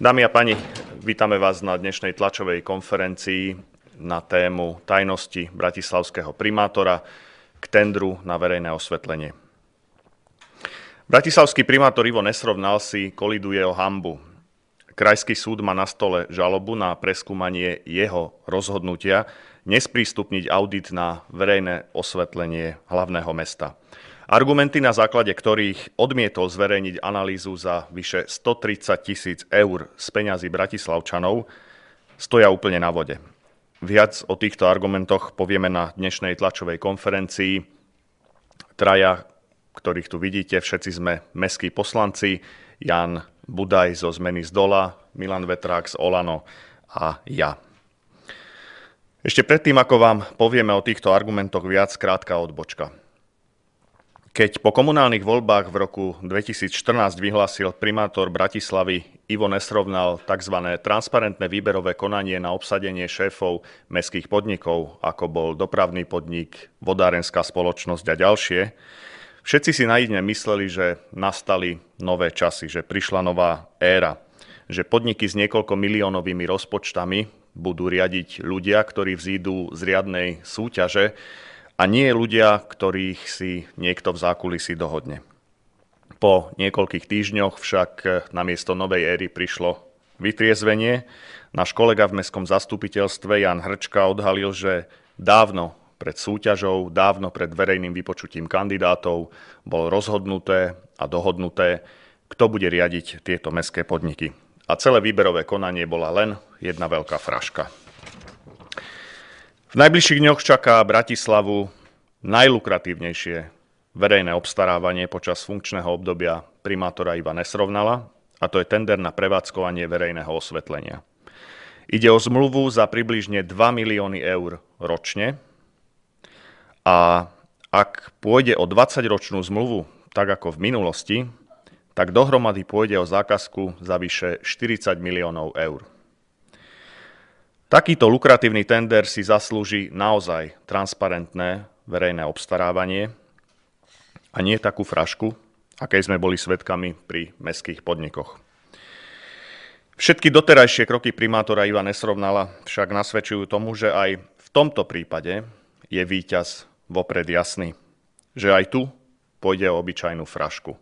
Dámy a páni, vítame vás na dnešnej tlačovej konferencii na tému tajnosti bratislavského primátora k tendru na verejné osvetlenie. Bratislavský primátor Ivo Nesrovnal si koliduje o hambu. Krajský súd má na stole žalobu na preskúmanie jeho rozhodnutia nesprístupniť audit na verejné osvetlenie hlavného mesta. Argumenty, na základe ktorých odmietol zverejniť analýzu za vyše 130 tisíc eur z peňazí bratislavčanov, stoja úplne na vode. Viac o týchto argumentoch povieme na dnešnej tlačovej konferencii. Traja, ktorých tu vidíte, všetci sme meskí poslanci. Jan Budaj zo Zmeny z dola, Milan Vetrák z Olano a ja. Ešte predtým, ako vám povieme o týchto argumentoch viac, krátka odbočka. Keď po komunálnych voľbách v roku 2014 vyhlásil primátor Bratislavy Ivo Nesrovnal tzv. transparentné výberové konanie na obsadenie šéfov mestských podnikov, ako bol dopravný podnik, vodárenská spoločnosť a ďalšie, všetci si naivne mysleli, že nastali nové časy, že prišla nová éra, že podniky s niekoľko miliónovými rozpočtami budú riadiť ľudia, ktorí vzídu z riadnej súťaže a nie ľudia, ktorých si niekto v zákulisi dohodne. Po niekoľkých týždňoch však na miesto novej éry prišlo vytriezvenie. Náš kolega v mestskom zastupiteľstve Jan Hrčka odhalil, že dávno pred súťažou, dávno pred verejným vypočutím kandidátov bolo rozhodnuté a dohodnuté, kto bude riadiť tieto mestské podniky. A celé výberové konanie bola len jedna veľká fraška. V najbližších dňoch čaká Bratislavu najlukratívnejšie verejné obstarávanie počas funkčného obdobia primátora Iva Nesrovnala, a to je tender na prevádzkovanie verejného osvetlenia. Ide o zmluvu za približne 2 milióny eur ročne a ak pôjde o 20-ročnú zmluvu, tak ako v minulosti, tak dohromady pôjde o zákazku za vyše 40 miliónov eur. Takýto lukratívny tender si zaslúži naozaj transparentné verejné obstarávanie a nie takú frašku, aké sme boli svedkami pri mestských podnikoch. Všetky doterajšie kroky primátora Iva Nesrovnala však nasvedčujú tomu, že aj v tomto prípade je víťaz vopred jasný, že aj tu pôjde o obyčajnú frašku.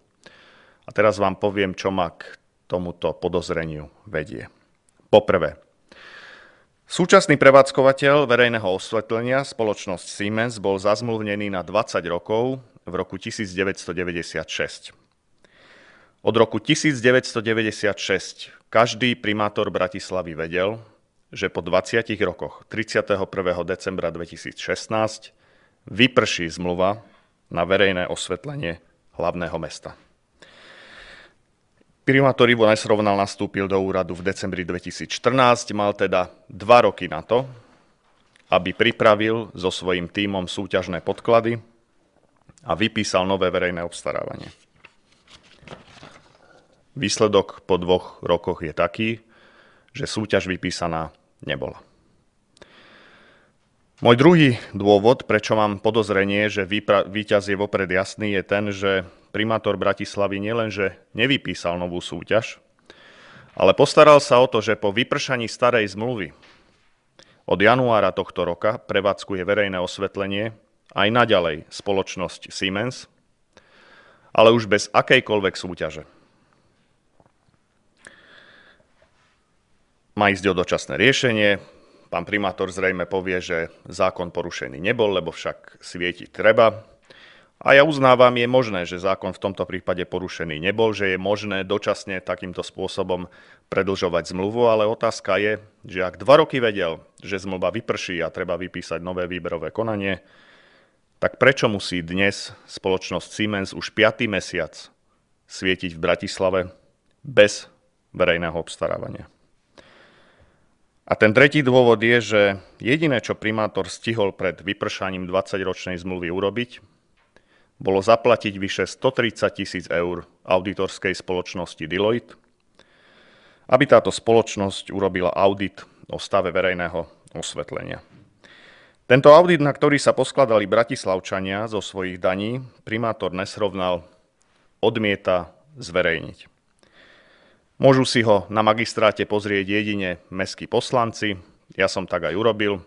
A teraz vám poviem, čo ma k tomuto podozreniu vedie. Poprvé, Súčasný prevádzkovateľ verejného osvetlenia, spoločnosť Siemens, bol zazmluvnený na 20 rokov v roku 1996. Od roku 1996 každý primátor Bratislavy vedel, že po 20 rokoch 31. decembra 2016 vyprší zmluva na verejné osvetlenie hlavného mesta. Primátor Ivo Nesrovnal nastúpil do úradu v decembri 2014, mal teda dva roky na to, aby pripravil so svojím tímom súťažné podklady a vypísal nové verejné obstarávanie. Výsledok po dvoch rokoch je taký, že súťaž vypísaná nebola. Môj druhý dôvod, prečo mám podozrenie, že výťaz je vopred jasný, je ten, že primátor Bratislavy nielenže nevypísal novú súťaž, ale postaral sa o to, že po vypršaní starej zmluvy od januára tohto roka prevádzkuje verejné osvetlenie aj naďalej spoločnosť Siemens, ale už bez akejkoľvek súťaže. Má ísť o dočasné riešenie, pán primátor zrejme povie, že zákon porušený nebol, lebo však svietiť treba, a ja uznávam, je možné, že zákon v tomto prípade porušený nebol, že je možné dočasne takýmto spôsobom predlžovať zmluvu, ale otázka je, že ak dva roky vedel, že zmluva vyprší a treba vypísať nové výberové konanie, tak prečo musí dnes spoločnosť Siemens už 5. mesiac svietiť v Bratislave bez verejného obstarávania? A ten tretí dôvod je, že jediné, čo primátor stihol pred vypršaním 20-ročnej zmluvy urobiť, bolo zaplatiť vyše 130 tisíc eur auditorskej spoločnosti Deloitte, aby táto spoločnosť urobila audit o stave verejného osvetlenia. Tento audit, na ktorý sa poskladali bratislavčania zo svojich daní, primátor nesrovnal, odmieta zverejniť. Môžu si ho na magistráte pozrieť jedine meskí poslanci, ja som tak aj urobil,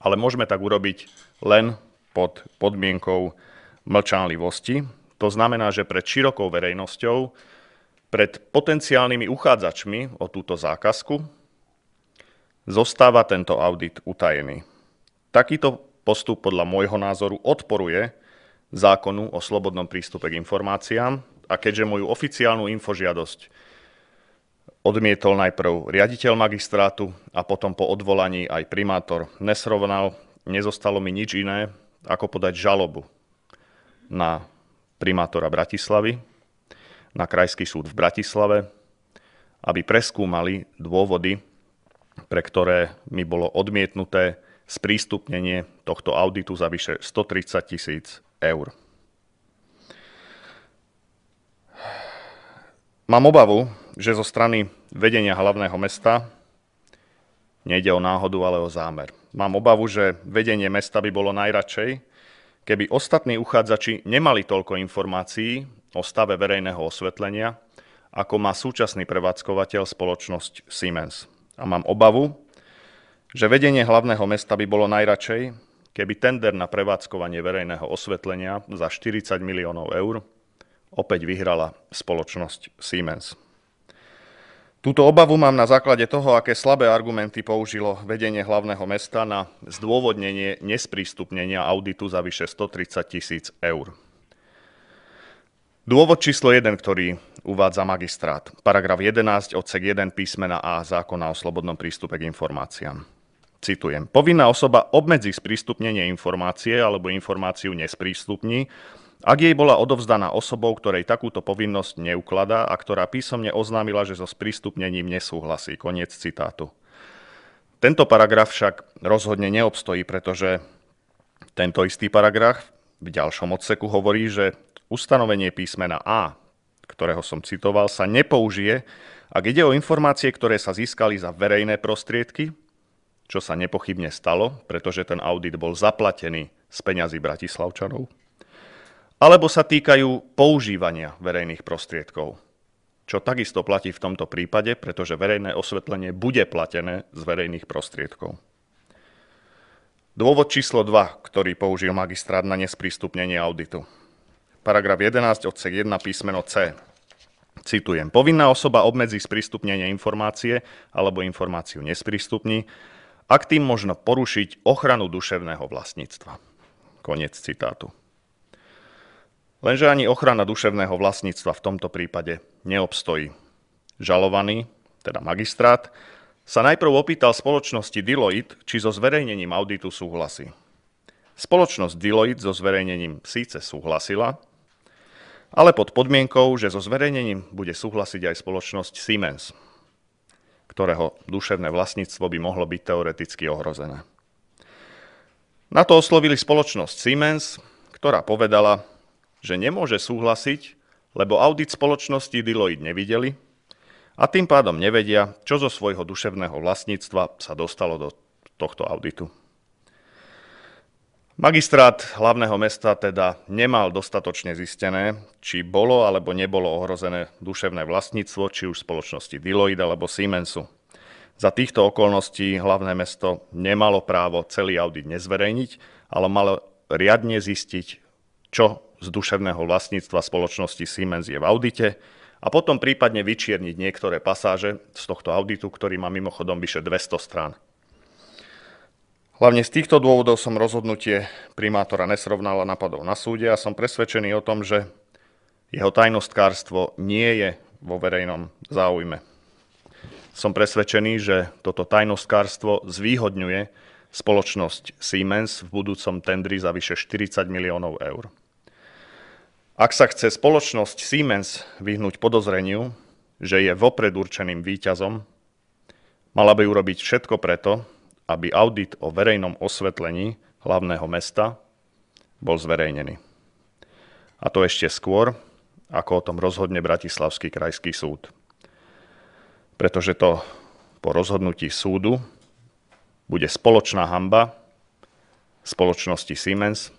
ale môžeme tak urobiť len pod podmienkou mlčanlivosti. To znamená, že pred širokou verejnosťou, pred potenciálnymi uchádzačmi o túto zákazku, zostáva tento audit utajený. Takýto postup podľa môjho názoru odporuje zákonu o slobodnom prístupe k informáciám a keďže moju oficiálnu infožiadosť odmietol najprv riaditeľ magistrátu a potom po odvolaní aj primátor nesrovnal, nezostalo mi nič iné, ako podať žalobu na primátora Bratislavy, na Krajský súd v Bratislave, aby preskúmali dôvody, pre ktoré mi bolo odmietnuté sprístupnenie tohto auditu za vyše 130 tisíc eur. Mám obavu, že zo strany vedenia hlavného mesta nejde o náhodu, ale o zámer. Mám obavu, že vedenie mesta by bolo najradšej, Keby ostatní uchádzači nemali toľko informácií o stave verejného osvetlenia, ako má súčasný prevádzkovateľ spoločnosť Siemens. A mám obavu, že vedenie hlavného mesta by bolo najradšej, keby tender na prevádzkovanie verejného osvetlenia za 40 miliónov eur opäť vyhrala spoločnosť Siemens. Túto obavu mám na základe toho, aké slabé argumenty použilo vedenie hlavného mesta na zdôvodnenie nesprístupnenia auditu za vyše 130 tisíc eur. Dôvod číslo 1, ktorý uvádza magistrát. Paragraf 11, odsek 1 písmena A zákona o slobodnom prístupe k informáciám. Citujem. Povinná osoba obmedzí sprístupnenie informácie alebo informáciu nesprístupní ak jej bola odovzdaná osobou, ktorej takúto povinnosť neukladá a ktorá písomne oznámila, že so sprístupnením nesúhlasí. Koniec citátu. Tento paragraf však rozhodne neobstojí, pretože tento istý paragraf v ďalšom odseku hovorí, že ustanovenie písmena A, ktorého som citoval, sa nepoužije, ak ide o informácie, ktoré sa získali za verejné prostriedky, čo sa nepochybne stalo, pretože ten audit bol zaplatený z peňazí Bratislavčanov alebo sa týkajú používania verejných prostriedkov, čo takisto platí v tomto prípade, pretože verejné osvetlenie bude platené z verejných prostriedkov. Dôvod číslo 2, ktorý použil magistrát na nesprístupnenie auditu. Paragraf 11 odsek 1 písmeno C. Citujem. Povinná osoba obmedzí sprístupnenie informácie alebo informáciu nesprístupní, ak tým možno porušiť ochranu duševného vlastníctva. Konec citátu. Lenže ani ochrana duševného vlastníctva v tomto prípade neobstojí. Žalovaný, teda magistrát, sa najprv opýtal spoločnosti Deloitte, či so zverejnením auditu súhlasí. Spoločnosť Deloitte so zverejnením síce súhlasila, ale pod podmienkou, že so zverejnením bude súhlasiť aj spoločnosť Siemens, ktorého duševné vlastníctvo by mohlo byť teoreticky ohrozené. Na to oslovili spoločnosť Siemens, ktorá povedala, že nemôže súhlasiť, lebo audit spoločnosti Deloitte nevideli a tým pádom nevedia, čo zo svojho duševného vlastníctva sa dostalo do tohto auditu. Magistrát hlavného mesta teda nemal dostatočne zistené, či bolo alebo nebolo ohrozené duševné vlastníctvo, či už spoločnosti Deloitte alebo Siemensu. Za týchto okolností hlavné mesto nemalo právo celý audit nezverejniť, ale malo riadne zistiť, čo z duševného vlastníctva spoločnosti Siemens je v audite a potom prípadne vyčierniť niektoré pasáže z tohto auditu, ktorý má mimochodom vyše 200 strán. Hlavne z týchto dôvodov som rozhodnutie primátora nesrovnala napadov na súde a som presvedčený o tom, že jeho tajnostkárstvo nie je vo verejnom záujme. Som presvedčený, že toto tajnostkárstvo zvýhodňuje spoločnosť Siemens v budúcom tendri za vyše 40 miliónov eur. Ak sa chce spoločnosť Siemens vyhnúť podozreniu, že je vopred určeným výťazom, mala by urobiť všetko preto, aby audit o verejnom osvetlení hlavného mesta bol zverejnený. A to ešte skôr, ako o tom rozhodne Bratislavský krajský súd. Pretože to po rozhodnutí súdu bude spoločná hamba spoločnosti Siemens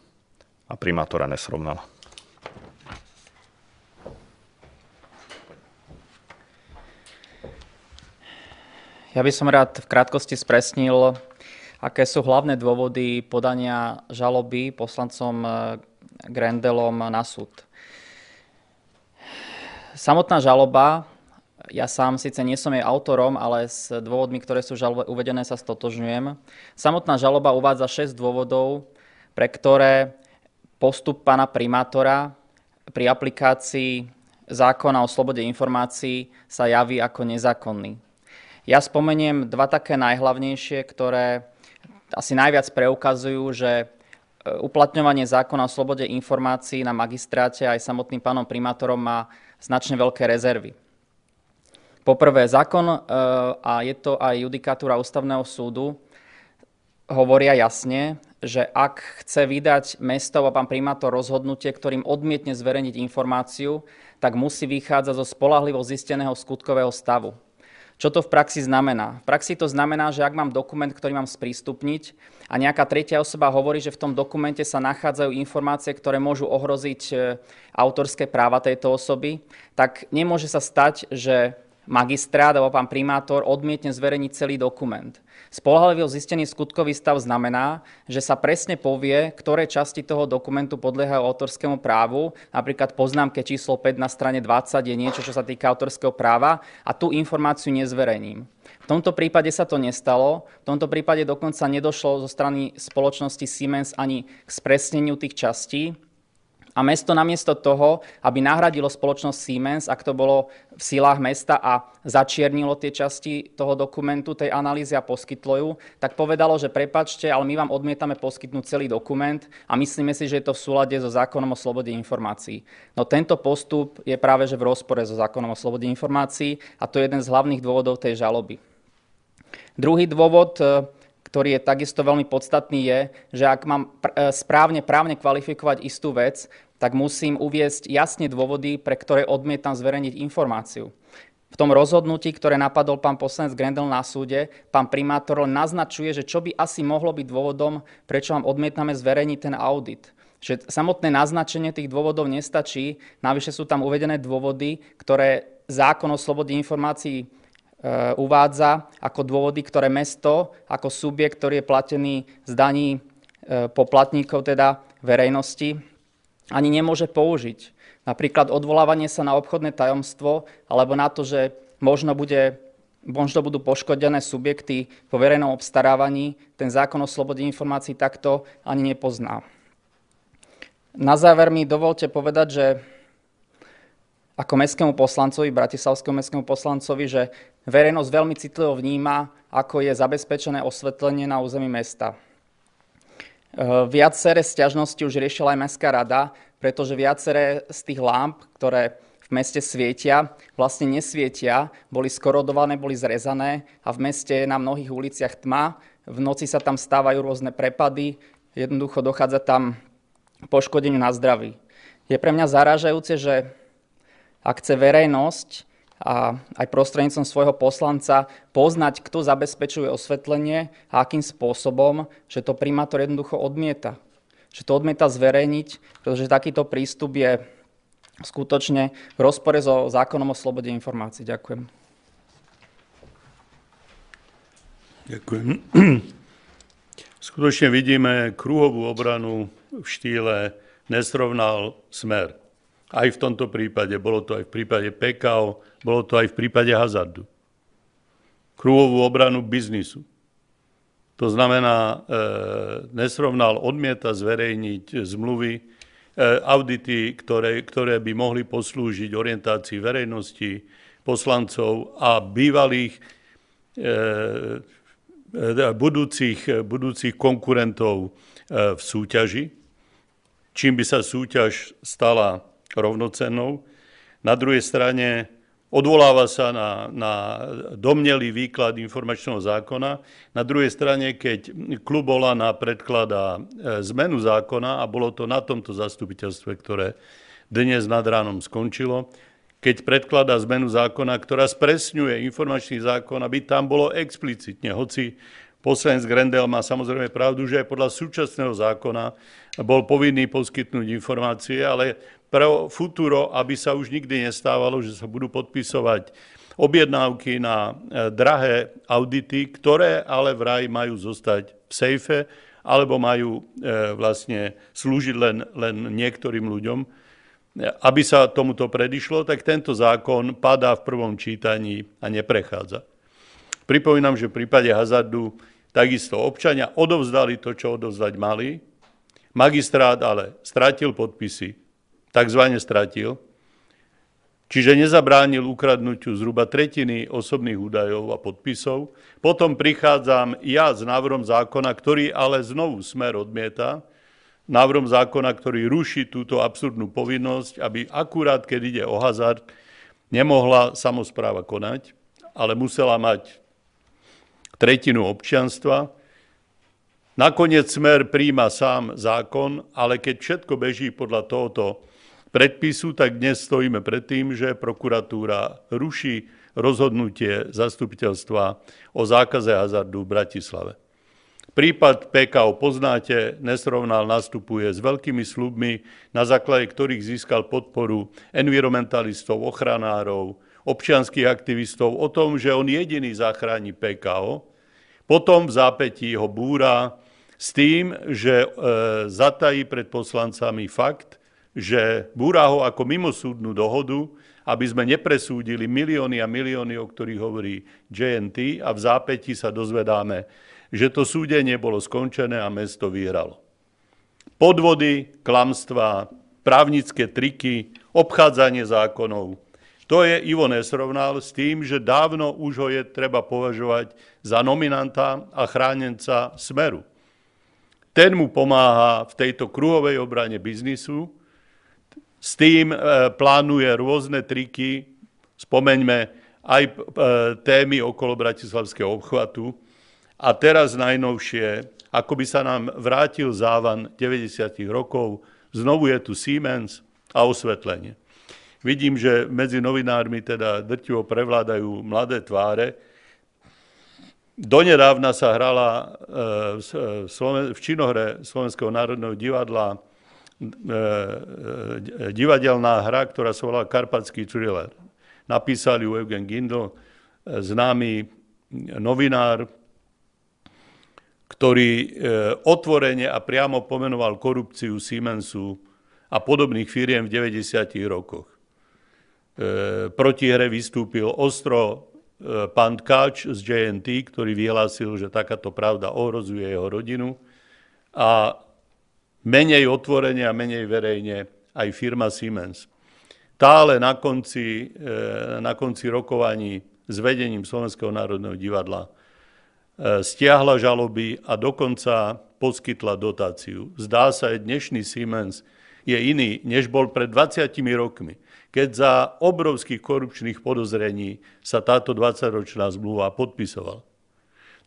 a primátora Nesrovnala. Ja by som rád v krátkosti spresnil, aké sú hlavné dôvody podania žaloby poslancom eh, Grendelom na súd. Samotná žaloba, ja sám síce nie som jej autorom, ale s dôvodmi, ktoré sú žalobe uvedené, sa stotožňujem. Samotná žaloba uvádza 6 dôvodov, pre ktoré postup pána primátora pri aplikácii zákona o slobode informácií sa javí ako nezákonný. Ja spomeniem dva také najhlavnejšie, ktoré asi najviac preukazujú, že e, uplatňovanie zákona o slobode informácií na magistráte aj samotným pánom primátorom má značne veľké rezervy. Poprvé, zákon e, a je to aj judikatúra ústavného súdu hovoria jasne, že ak chce vydať mesto a pán primátor rozhodnutie, ktorým odmietne zverejniť informáciu, tak musí vychádzať zo spolahlivo zisteného skutkového stavu. Čo to v praxi znamená? V praxi to znamená, že ak mám dokument, ktorý mám sprístupniť a nejaká tretia osoba hovorí, že v tom dokumente sa nachádzajú informácie, ktoré môžu ohroziť e, autorské práva tejto osoby, tak nemôže sa stať, že magistrát alebo pán primátor odmietne zverejniť celý dokument. Spolahlivý zistený skutkový stav znamená, že sa presne povie, ktoré časti toho dokumentu podliehajú autorskému právu. Napríklad poznámke číslo 5 na strane 20 je niečo, čo sa týka autorského práva a tú informáciu nezverejním. V tomto prípade sa to nestalo. V tomto prípade dokonca nedošlo zo strany spoločnosti Siemens ani k spresneniu tých častí. A mesto namiesto toho, aby nahradilo spoločnosť Siemens, ak to bolo v silách mesta a začiernilo tie časti toho dokumentu, tej analýzy a poskytlo ju, tak povedalo, že prepačte, ale my vám odmietame poskytnúť celý dokument a myslíme si, že je to v súlade so zákonom o slobode informácií. No tento postup je práve že v rozpore so zákonom o slobode informácií a to je jeden z hlavných dôvodov tej žaloby. Druhý dôvod, eh, ktorý je takisto veľmi podstatný, je, že ak mám eh, správne právne kvalifikovať istú vec, tak musím uviesť jasne dôvody, pre ktoré odmietam zverejniť informáciu. V tom rozhodnutí, ktoré napadol pán poslanec Grendel na súde, pán primátor naznačuje, že čo by asi mohlo byť dôvodom, prečo vám odmietame zverejniť ten audit. Že samotné naznačenie tých dôvodov nestačí, navyše sú tam uvedené dôvody, ktoré zákon o slobode informácií e, uvádza ako dôvody, ktoré mesto, ako subjekt, ktorý je platený z daní e, poplatníkov, teda verejnosti, ani nemôže použiť. Napríklad odvolávanie sa na obchodné tajomstvo alebo na to, že možno, bude, možno budú poškodené subjekty po verejnom obstarávaní, ten zákon o slobode informácií takto ani nepozná. Na záver mi dovolte povedať, že ako mestskému poslancovi, bratislavskému mestskému poslancovi, že verejnosť veľmi citlivo vníma, ako je zabezpečené osvetlenie na území mesta. Eh, viaceré stiažnosti už riešila aj Mestská rada, pretože viaceré z tých lámp, ktoré v meste svietia, vlastne nesvietia, boli skorodované, boli zrezané a v meste je na mnohých uliciach tma, v noci sa tam stávajú rôzne prepady, jednoducho dochádza tam poškodeniu na zdraví. Je pre mňa zaražajúce, že ak chce verejnosť a aj prostrednícom svojho poslanca poznať, kto zabezpečuje osvetlenie a akým spôsobom, že to primátor jednoducho odmieta. Že to odmieta zverejniť, pretože takýto prístup je skutočne v rozpore so zákonom o slobode informácií. Ďakujem. Ďakujem. Skutočne vidíme kruhovú obranu v štýle nesrovnal smer. Aj v tomto prípade, bolo to aj v prípade PKO, bolo to aj v prípade hazardu. Krúhovú obranu biznisu. To znamená, e, nesrovnal odmieta zverejniť zmluvy, e, audity, ktoré, ktoré by mohli poslúžiť orientácii verejnosti, poslancov a bývalých e, e budúcich, budúcich konkurentov e, v súťaži, čím by sa súťaž stala rovnocennou. Na druhej strane odvoláva sa na, na domnelý výklad informačného zákona. Na druhej strane, keď klub Olana predkladá e, zmenu zákona, a bolo to na tomto zastupiteľstve, ktoré dnes nad ránom skončilo, keď predkladá zmenu zákona, ktorá spresňuje informačný zákon, aby tam bolo explicitne, hoci poslanec Grendel má samozrejme pravdu, že aj podľa súčasného zákona bol povinný poskytnúť informácie, ale pro futuro, aby sa už nikdy nestávalo, že sa budú podpisovať objednávky na e, drahé audity, ktoré ale vraj majú zostať v sejfe alebo majú e, vlastne slúžiť len, len niektorým ľuďom. E, aby sa tomuto predišlo, tak tento zákon padá v prvom čítaní a neprechádza. Pripomínam, že v prípade hazardu takisto občania odovzdali to, čo odovzdať mali, magistrát ale stratil podpisy takzvané stratil, čiže nezabránil ukradnutiu zhruba tretiny osobných údajov a podpisov. Potom prichádzam ja s návrhom zákona, ktorý ale znovu smer odmieta, návrhom zákona, ktorý ruší túto absurdnú povinnosť, aby akurát, keď ide o hazard, nemohla samozpráva konať, ale musela mať tretinu občianstva. Nakoniec smer príjma sám zákon, ale keď všetko beží podľa tohoto predpisu, tak dnes stojíme pred tým, že prokuratúra ruší rozhodnutie zastupiteľstva o zákaze hazardu v Bratislave. Prípad PKO poznáte, Nesrovnal nastupuje s veľkými slubmi, na základe ktorých získal podporu environmentalistov, ochranárov, občianských aktivistov o tom, že on jediný zachráni PKO. Potom v zápätí ho búra s tým, že e, zatají pred poslancami fakt, že búra ho ako mimosúdnu dohodu, aby sme nepresúdili milióny a milióny, o ktorých hovorí JNT a v zápäti sa dozvedáme, že to súdenie bolo skončené a mesto vyhralo. Podvody, klamstvá, právnické triky, obchádzanie zákonov. To je Ivo nesrovnal s tým, že dávno už ho je treba považovať za nominanta a chránenca Smeru. Ten mu pomáha v tejto kruhovej obrane biznisu, s tým e, plánuje rôzne triky, spomeňme aj e, témy okolo Bratislavského obchvatu. A teraz najnovšie, ako by sa nám vrátil závan 90. rokov, znovu je tu Siemens a osvetlenie. Vidím, že medzi novinármi teda drtivo prevládajú mladé tváre. Donedávna sa hrala e, v činohre Slovenského národného divadla E, e, divadelná hra, ktorá sa volala Karpatský thriller. Napísali ju Eugen Gindl, e, známy novinár, ktorý otvorene a priamo pomenoval korupciu Siemensu a podobných firiem v 90. rokoch. Proti hre vystúpil ostro pán Káč z JNT, ktorý vyhlásil, že takáto pravda ohrozuje jeho rodinu a menej otvorene a menej verejne aj firma Siemens. Tá ale na konci, eh, na konci rokovaní s vedením Slovenského národného divadla eh, stiahla žaloby a dokonca poskytla dotáciu. Zdá sa, že dnešný Siemens je iný, než bol pred 20 rokmi, keď za obrovských korupčných podozrení sa táto 20-ročná zmluva podpisovala.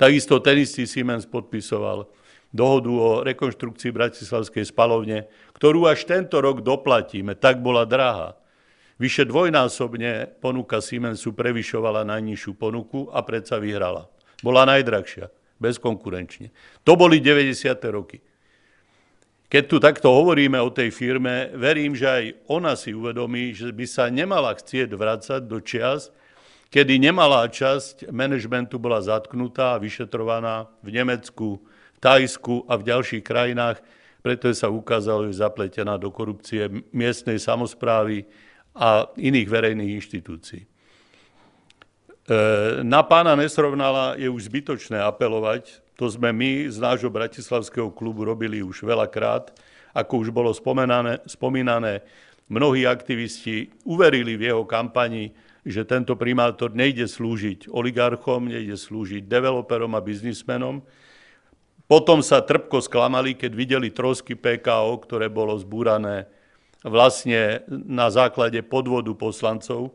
Takisto ten istý Siemens podpisoval dohodu o rekonštrukcii Bratislavskej spalovne, ktorú až tento rok doplatíme, tak bola drahá. Vyše dvojnásobne ponuka Siemensu prevyšovala najnižšiu ponuku a predsa vyhrala. Bola najdrahšia, bezkonkurenčne. To boli 90. roky. Keď tu takto hovoríme o tej firme, verím, že aj ona si uvedomí, že by sa nemala chcieť vrácať do čias, kedy nemalá časť manažmentu bola zatknutá a vyšetrovaná v Nemecku, Tajsku a v ďalších krajinách, pretože sa ukázalo, že zapletená do korupcie miestnej samozprávy a iných verejných inštitúcií. E, na pána Nesrovnala je už zbytočné apelovať, to sme my z nášho bratislavského klubu robili už veľakrát, ako už bolo spomenané, spomínané, mnohí aktivisti uverili v jeho kampani, že tento primátor nejde slúžiť oligarchom, nejde slúžiť developerom a biznismenom, potom sa trpko sklamali, keď videli trosky PKO, ktoré bolo zbúrané vlastne na základe podvodu poslancov.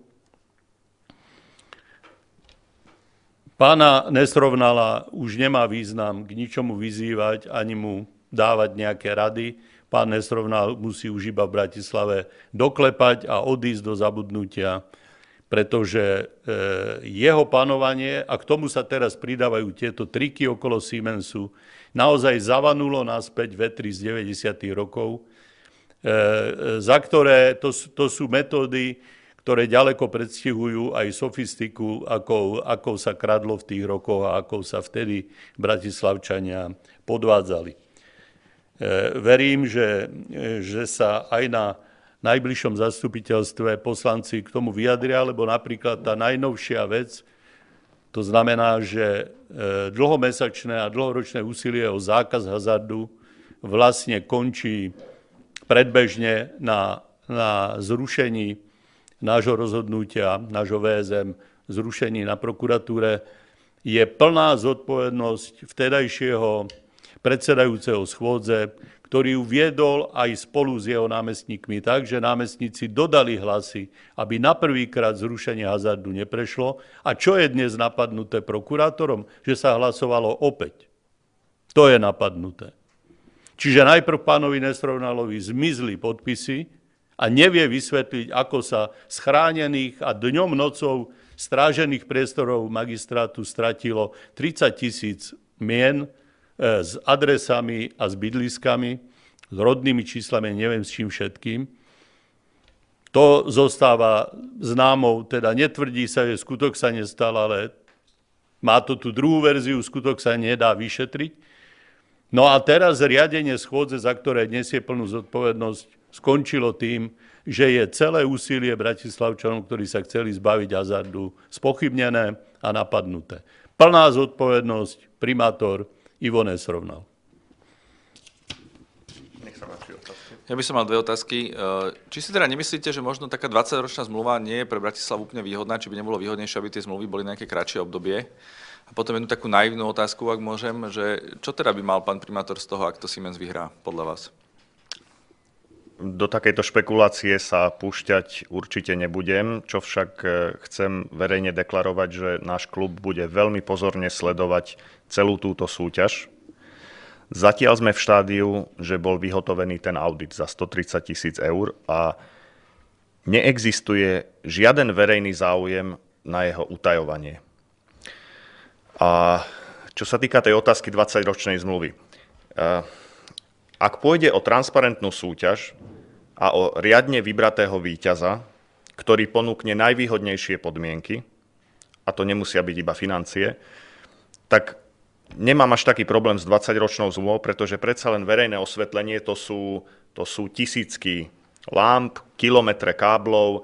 Pána nesrovnala už nemá význam k ničomu vyzývať ani mu dávať nejaké rady. Pán nesrovnal musí už iba v Bratislave doklepať a odísť do zabudnutia, pretože e, jeho panovanie, a k tomu sa teraz pridávajú tieto triky okolo Siemensu, naozaj zavanulo naspäť vetri z 90. rokov, e, e, za ktoré to, to sú metódy, ktoré ďaleko predstihujú aj sofistiku, ako, ako sa kradlo v tých rokoch a ako sa vtedy bratislavčania podvádzali. E, verím, že, že sa aj na najbližšom zastupiteľstve poslanci k tomu vyjadria, lebo napríklad tá najnovšia vec, to znamená, že e, dlhomesačné a dlhoročné úsilie o zákaz hazardu vlastne končí predbežne na, na zrušení nášho rozhodnutia, nášho VSM, zrušení na prokuratúre, je plná zodpovednosť vtedajšieho predsedajúceho schôdze, ktorý ju viedol aj spolu s jeho námestníkmi tak, že námestníci dodali hlasy, aby na prvýkrát zrušenie hazardu neprešlo. A čo je dnes napadnuté prokurátorom? Že sa hlasovalo opäť. To je napadnuté. Čiže najprv pánovi Nesrovnalovi zmizli podpisy a nevie vysvetliť, ako sa z chránených a dňom nocou strážených priestorov magistrátu stratilo 30 tisíc mien s adresami a s bydliskami, s rodnými číslami, neviem s čím všetkým. To zostáva známou, teda netvrdí sa, že skutok sa nestal, ale má to tú druhú verziu, skutok sa nedá vyšetriť. No a teraz riadenie schôdze, za ktoré dnes je plnú zodpovednosť, skončilo tým, že je celé úsilie bratislavčanov, ktorí sa chceli zbaviť hazardu, spochybnené a napadnuté. Plná zodpovednosť primátor Ivo nesrovnal. Ja by som mal dve otázky. E, či si teda nemyslíte, že možno taká 20-ročná zmluva nie je pre Bratislavu úplne výhodná, či by nebolo výhodnejšie, aby tie zmluvy boli nejaké kratšie obdobie? A potom jednu takú naivnú otázku, ak môžem, že čo teda by mal pán primátor z toho, ak to Siemens vyhrá, podľa vás? do takejto špekulácie sa púšťať určite nebudem, čo však e, chcem verejne deklarovať, že náš klub bude veľmi pozorne sledovať celú túto súťaž. Zatiaľ sme v štádiu, že bol vyhotovený ten audit za 130 tisíc eur a neexistuje žiaden verejný záujem na jeho utajovanie. A čo sa týka tej otázky 20-ročnej zmluvy. E, ak pôjde o transparentnú súťaž a o riadne vybratého víťaza, ktorý ponúkne najvýhodnejšie podmienky, a to nemusia byť iba financie, tak nemám až taký problém s 20-ročnou zmluvou, pretože predsa len verejné osvetlenie to sú, to sú tisícky lámp, kilometre káblov,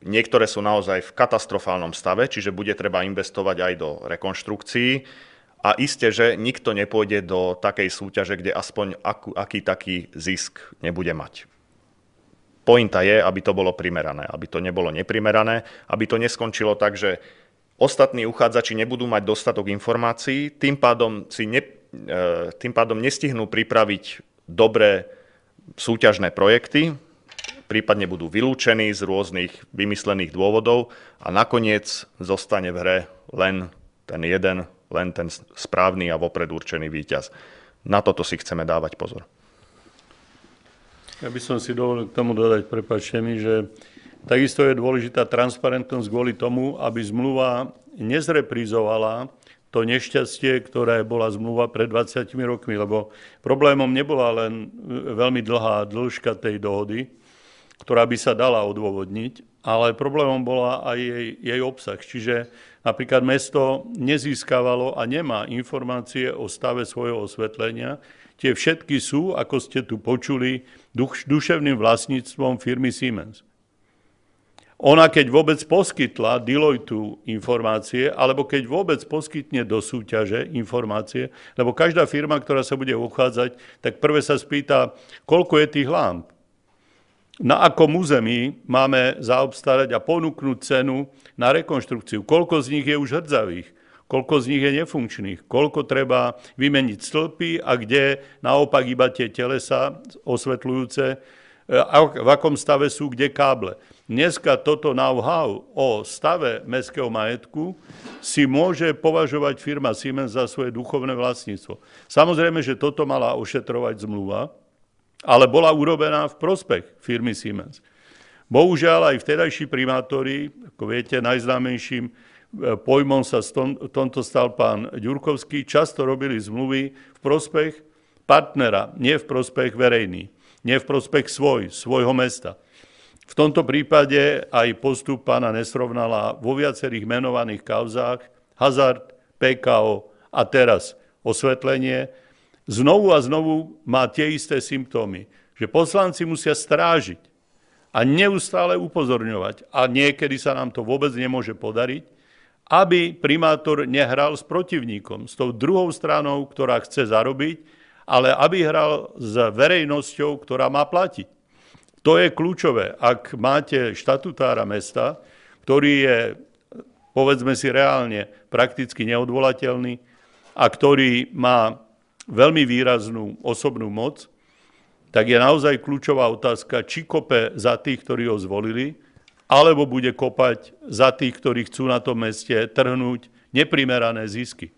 niektoré sú naozaj v katastrofálnom stave, čiže bude treba investovať aj do rekonštrukcií. A isté, že nikto nepôjde do takej súťaže, kde aspoň akú, aký taký zisk nebude mať. Pointa je, aby to bolo primerané, aby to nebolo neprimerané, aby to neskončilo tak, že ostatní uchádzači nebudú mať dostatok informácií, tým pádom, si ne, e, tým pádom nestihnú pripraviť dobré súťažné projekty, prípadne budú vylúčení z rôznych vymyslených dôvodov a nakoniec zostane v hre len ten jeden len ten správny a vopred určený výťaz. Na toto si chceme dávať pozor. Ja by som si dovolil k tomu dodať, prepáčte mi, že takisto je dôležitá transparentnosť kvôli tomu, aby zmluva nezreprizovala to nešťastie, ktoré bola zmluva pred 20 rokmi, lebo problémom nebola len e, veľmi dlhá dĺžka tej dohody, ktorá by sa dala odôvodniť, ale problémom bola aj jej, jej obsah. Čiže Napríklad mesto nezískavalo a nemá informácie o stave svojho osvetlenia. Tie všetky sú, ako ste tu počuli, duševným vlastníctvom firmy Siemens. Ona keď vôbec poskytla Deloitu informácie, alebo keď vôbec poskytne do súťaže informácie, lebo každá firma, ktorá sa bude uchádzať, tak prvé sa spýta, koľko je tých lámp na akom území máme zaobstarať a ponúknuť cenu na rekonštrukciu. Koľko z nich je už hrdzavých, koľko z nich je nefunkčných, koľko treba vymeniť stĺpy a kde naopak iba tie telesa osvetľujúce, e, v akom stave sú kde káble. Dneska toto know-how o stave mestského majetku si môže považovať firma Siemens za svoje duchovné vlastníctvo. Samozrejme, že toto mala ošetrovať zmluva, ale bola urobená v prospech firmy Siemens. Bohužiaľ aj vtedajší primátori, ako viete, najznámejším e, pojmom sa v tomto stal pán Ďurkovský, často robili zmluvy v prospech partnera, nie v prospech verejný, nie v prospech svoj, svojho mesta. V tomto prípade aj postup pána nesrovnala vo viacerých menovaných kauzách hazard, PKO a teraz osvetlenie znovu a znovu má tie isté symptómy, že poslanci musia strážiť a neustále upozorňovať, a niekedy sa nám to vôbec nemôže podariť, aby primátor nehral s protivníkom, s tou druhou stranou, ktorá chce zarobiť, ale aby hral s verejnosťou, ktorá má platiť. To je kľúčové. Ak máte štatutára mesta, ktorý je, povedzme si reálne, prakticky neodvolateľný a ktorý má veľmi výraznú osobnú moc, tak je naozaj kľúčová otázka, či kope za tých, ktorí ho zvolili, alebo bude kopať za tých, ktorí chcú na tom meste trhnúť neprimerané zisky.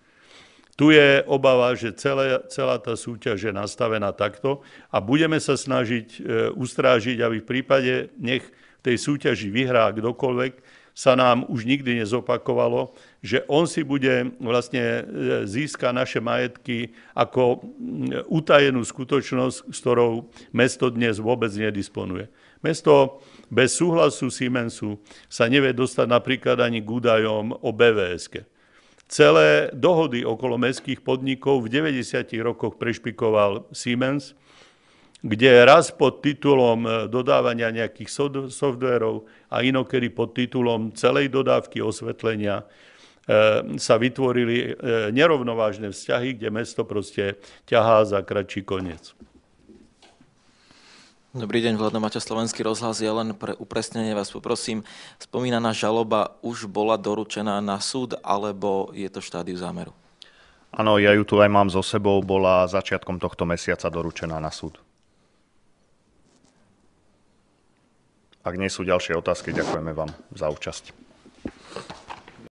Tu je obava, že celé, celá tá súťaž je nastavená takto a budeme sa snažiť e, ustrážiť, aby v prípade nech tej súťaži vyhrá kdokoľvek, sa nám už nikdy nezopakovalo, že on si bude e, vlastne e, získa naše majetky ako utajenú skutočnosť, s ktorou mesto dnes vôbec nedisponuje. Mesto bez súhlasu Siemensu sa nevie dostať napríklad ani k údajom o bvs -ke. Celé dohody okolo mestských podnikov v 90. rokoch prešpikoval Siemens – kde raz pod titulom e, dodávania nejakých softverov a inokedy pod titulom celej dodávky osvetlenia e, sa vytvorili e, nerovnovážne vzťahy, kde mesto proste ťahá za kratší koniec. Dobrý deň, Vládna Maťa Slovenský rozhlas. Ja len pre upresnenie vás poprosím. Spomínaná žaloba už bola doručená na súd, alebo je to štádiu zámeru? Áno, ja ju tu aj mám so sebou. Bola začiatkom tohto mesiaca doručená na súd. Ak nie sú ďalšie otázky, ďakujeme vám za účasť.